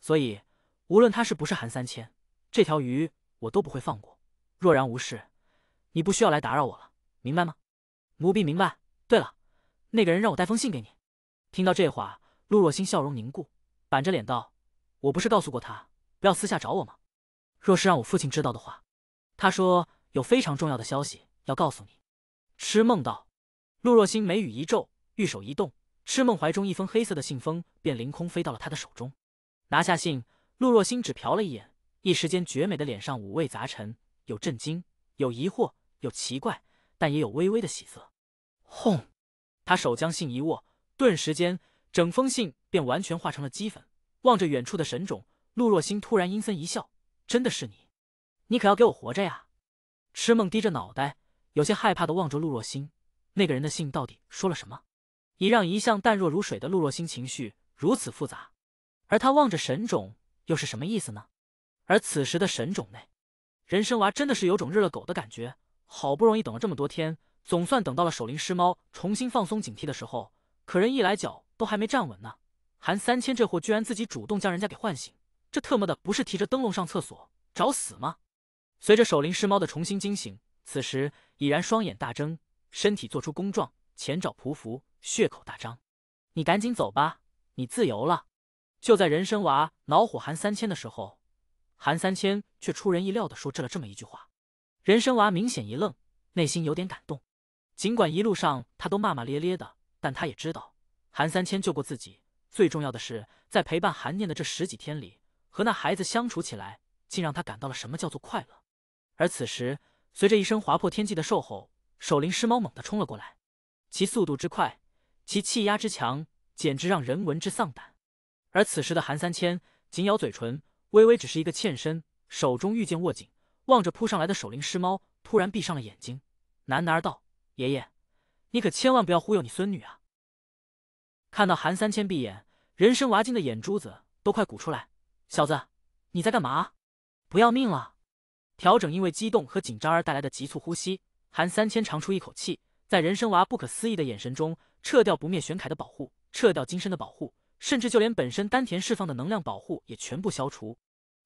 所以，无论他是不是韩三千，这条鱼……”我都不会放过。若然无事，你不需要来打扰我了，明白吗？奴婢明白。对了，那个人让我带封信给你。听到这话，陆若欣笑容凝固，板着脸道：“我不是告诉过他不要私下找我吗？若是让我父亲知道的话，他说有非常重要的消息要告诉你。”痴梦道。陆若欣眉宇一皱，玉手一动，痴梦怀中一封黑色的信封便凌空飞到了他的手中。拿下信，陆若欣只瞟了一眼。一时间，绝美的脸上五味杂陈，有震惊，有疑惑，有奇怪，但也有微微的喜色。轰！他手将信一握，顿时间，整封信便完全化成了齑粉。望着远处的神种，陆若星突然阴森一笑：“真的是你，你可要给我活着呀！”痴梦低着脑袋，有些害怕的望着陆若星。那个人的信到底说了什么，已让一向淡若如水的陆若星情绪如此复杂？而他望着神种，又是什么意思呢？而此时的神冢内，人参娃真的是有种日了狗的感觉。好不容易等了这么多天，总算等到了守灵师猫重新放松警惕的时候，可人一来脚都还没站稳呢，韩三千这货居然自己主动将人家给唤醒，这特么的不是提着灯笼上厕所找死吗？随着守灵师猫的重新惊醒，此时已然双眼大睁，身体做出弓状，前爪匍匐，血口大张。你赶紧走吧，你自由了。就在人参娃恼火韩三千的时候。韩三千却出人意料的说出了这么一句话，人参娃明显一愣，内心有点感动。尽管一路上他都骂骂咧咧的，但他也知道韩三千救过自己。最重要的是，在陪伴韩念的这十几天里，和那孩子相处起来，竟让他感到了什么叫做快乐。而此时，随着一声划破天际的兽吼，守灵狮猫猛地冲了过来，其速度之快，其气压之强，简直让人闻之丧胆。而此时的韩三千紧咬嘴唇。微微只是一个欠身，手中玉剑握紧，望着扑上来的守灵师猫，突然闭上了眼睛，喃喃道：“爷爷，你可千万不要忽悠你孙女啊！”看到韩三千闭眼，人参娃惊的眼珠子都快鼓出来。小子，你在干嘛？不要命了？调整因为激动和紧张而带来的急促呼吸，韩三千长出一口气，在人参娃不可思议的眼神中，撤掉不灭玄铠的保护，撤掉金身的保护。甚至就连本身丹田释放的能量保护也全部消除。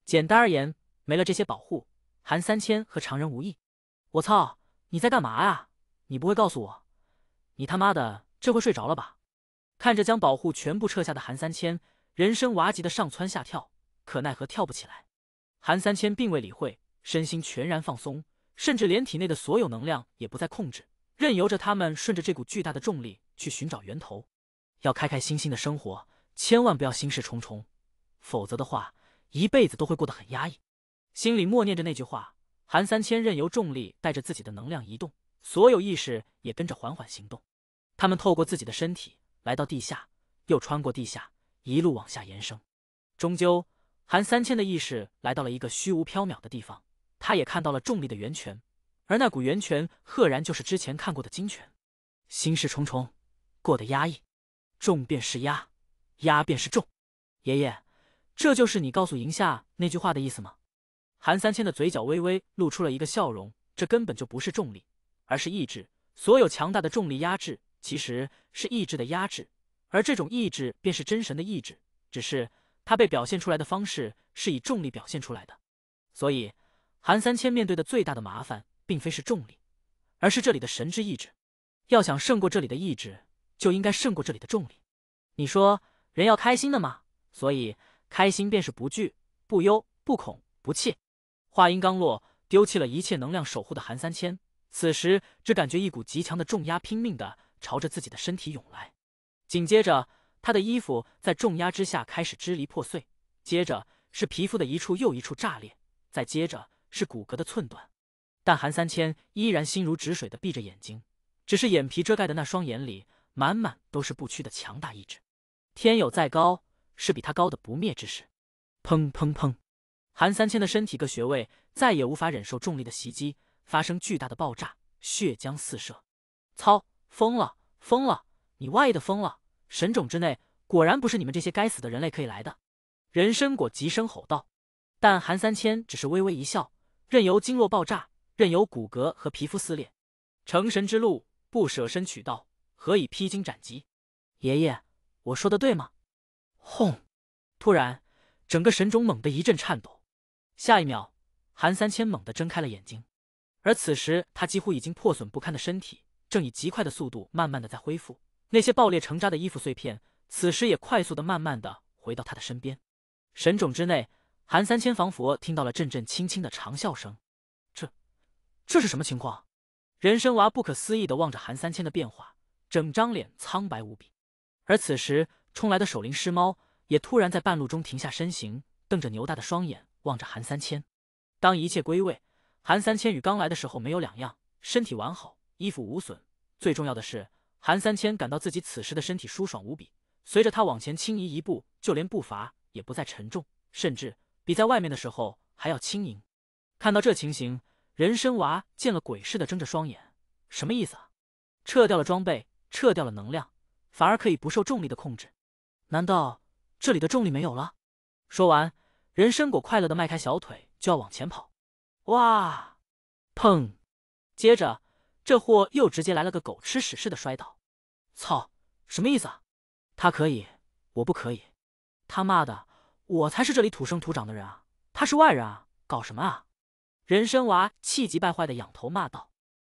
简单而言，没了这些保护，韩三千和常人无异。我操！你在干嘛呀？你不会告诉我，你他妈的这会睡着了吧？看着将保护全部撤下的韩三千，人身娃急的上蹿下跳，可奈何跳不起来。韩三千并未理会，身心全然放松，甚至连体内的所有能量也不再控制，任由着他们顺着这股巨大的重力去寻找源头。要开开心心的生活。千万不要心事重重，否则的话，一辈子都会过得很压抑。心里默念着那句话，韩三千任由重力带着自己的能量移动，所有意识也跟着缓缓行动。他们透过自己的身体来到地下，又穿过地下，一路往下延伸。终究，韩三千的意识来到了一个虚无缥缈的地方，他也看到了重力的源泉，而那股源泉赫然就是之前看过的金泉。心事重重，过得压抑，重便是压。压便是重，爷爷，这就是你告诉赢夏那句话的意思吗？韩三千的嘴角微微露出了一个笑容。这根本就不是重力，而是意志。所有强大的重力压制，其实是意志的压制。而这种意志，便是真神的意志。只是他被表现出来的方式，是以重力表现出来的。所以，韩三千面对的最大的麻烦，并非是重力，而是这里的神之意志。要想胜过这里的意志，就应该胜过这里的重力。你说？人要开心的嘛，所以开心便是不惧、不忧、不恐、不怯。话音刚落，丢弃了一切能量守护的韩三千，此时只感觉一股极强的重压拼命的朝着自己的身体涌来。紧接着，他的衣服在重压之下开始支离破碎，接着是皮肤的一处又一处炸裂，再接着是骨骼的寸断。但韩三千依然心如止水的闭着眼睛，只是眼皮遮盖的那双眼里，满满都是不屈的强大意志。天有再高，是比他高的不灭之势。砰砰砰！韩三千的身体各穴位再也无法忍受重力的袭击，发生巨大的爆炸，血浆四射。操！疯了，疯了！你丫的疯了！神种之内，果然不是你们这些该死的人类可以来的。人参果急声吼道。但韩三千只是微微一笑，任由经络爆炸，任由骨骼和皮肤撕裂。成神之路，不舍身取道，何以披荆斩棘？爷爷。我说的对吗？轰！突然，整个神种猛地一阵颤抖。下一秒，韩三千猛地睁开了眼睛，而此时他几乎已经破损不堪的身体，正以极快的速度慢慢的在恢复。那些爆裂成渣的衣服碎片，此时也快速的慢慢的回到他的身边。神种之内，韩三千仿佛听到了阵阵轻轻的长笑声。这，这是什么情况？人参娃不可思议的望着韩三千的变化，整张脸苍白无比。而此时，冲来的守灵师猫也突然在半路中停下身形，瞪着牛大的双眼望着韩三千。当一切归位，韩三千与刚来的时候没有两样，身体完好，衣服无损。最重要的是，韩三千感到自己此时的身体舒爽无比。随着他往前轻移一步，就连步伐也不再沉重，甚至比在外面的时候还要轻盈。看到这情形，人参娃见了鬼似的睁着双眼，什么意思啊？撤掉了装备，撤掉了能量。反而可以不受重力的控制，难道这里的重力没有了？说完，人参果快乐的迈开小腿就要往前跑，哇！砰！接着这货又直接来了个狗吃屎似的摔倒。操！什么意思啊？他可以，我不可以。他妈的，我才是这里土生土长的人啊！他是外人啊！搞什么啊？人参娃气急败坏的仰头骂道。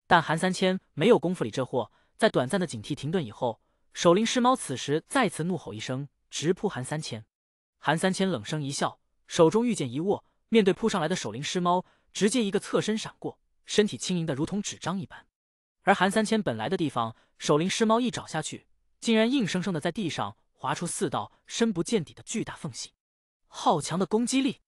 但韩三千没有功夫理这货，在短暂的警惕停顿以后。守灵师猫此时再次怒吼一声，直扑韩三千。韩三千冷声一笑，手中玉剑一握，面对扑上来的守灵师猫，直接一个侧身闪过，身体轻盈的如同纸张一般。而韩三千本来的地方，守灵师猫一爪下去，竟然硬生生的在地上划出四道深不见底的巨大缝隙，好强的攻击力！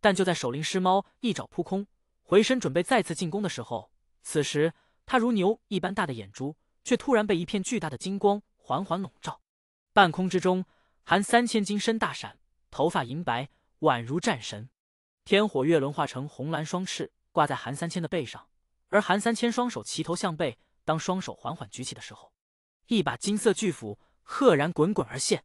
但就在守灵师猫一爪扑空，回身准备再次进攻的时候，此时它如牛一般大的眼珠，却突然被一片巨大的金光。缓缓笼罩，半空之中，韩三千金身大闪，头发银白，宛如战神。天火月轮化成红蓝双翅，挂在韩三千的背上，而韩三千双手齐头向背，当双手缓缓举起的时候，一把金色巨斧赫然滚滚而现。